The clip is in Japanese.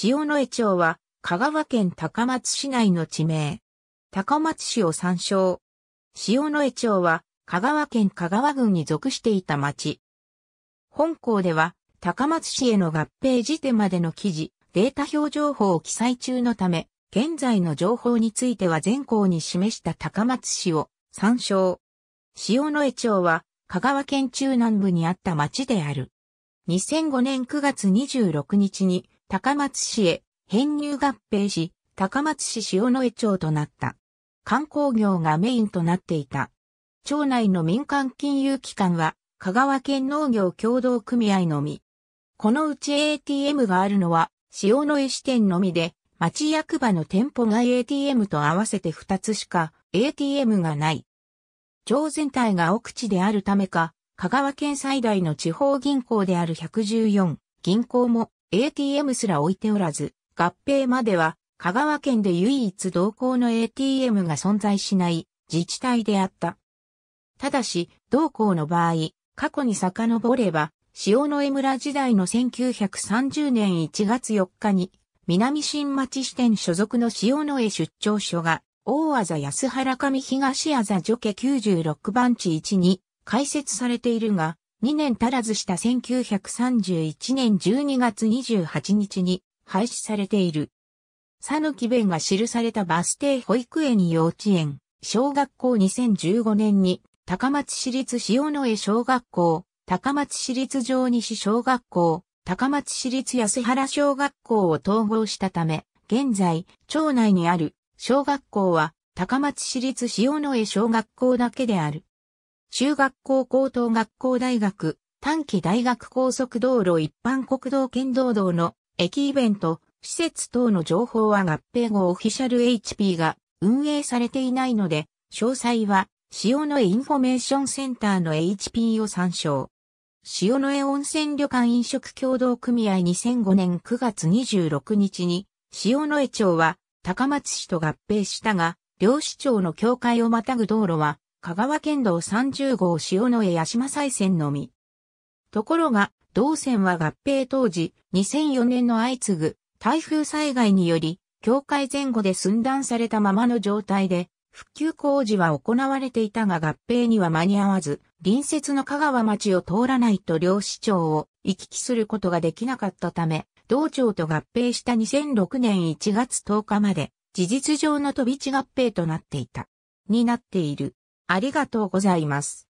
塩野江町は、香川県高松市内の地名。高松市を参照。塩野江町は、香川県香川郡に属していた町。本校では、高松市への合併時点までの記事、データ表情報を記載中のため、現在の情報については全校に示した高松市を参照。塩野江町は、香川県中南部にあった町である。2005年9月26日に、高松市へ編入合併し、高松市塩野江町となった。観光業がメインとなっていた。町内の民間金融機関は、香川県農業協同組合のみ。このうち ATM があるのは、塩野江支店のみで、町役場の店舗外 ATM と合わせて2つしか ATM がない。町全体が奥地であるためか、香川県最大の地方銀行である114銀行も ATM すら置いておらず、合併までは香川県で唯一同行の ATM が存在しない自治体であった。ただし、同行の場合、過去に遡れば、塩の江村時代の1930年1月4日に、南新町支店所属の塩の江出張所が、大あざ安原上東あざ除家96番地1に開設されているが、2年足らずした1931年12月28日に廃止されている。さぬき弁が記されたバス停保育園幼稚園、小学校2015年に高松市立塩野江小学校、高松市立城西小学校、高松市立安原小学校を統合したため、現在、町内にある小学校は高松市立塩野江小学校だけである。中学校高等学校大学、短期大学高速道路一般国道県道道の駅イベント、施設等の情報は合併後オフィシャル HP が運営されていないので、詳細は塩野インフォメーションセンターの HP を参照。塩野江温泉旅館飲食協同組合2005年9月26日に、塩野江町は高松市と合併したが、両市町の境界をまたぐ道路は香川県道30号塩野江八島再線のみ。ところが、同線は合併当時、2004年の相次ぐ台風災害により、境界前後で寸断されたままの状態で、復旧工事は行われていたが合併には間に合わず、隣接の香川町を通らないと両市町を行き来することができなかったため、同町と合併した2006年1月10日まで、事実上の飛び地合併となっていた。になっている。ありがとうございます。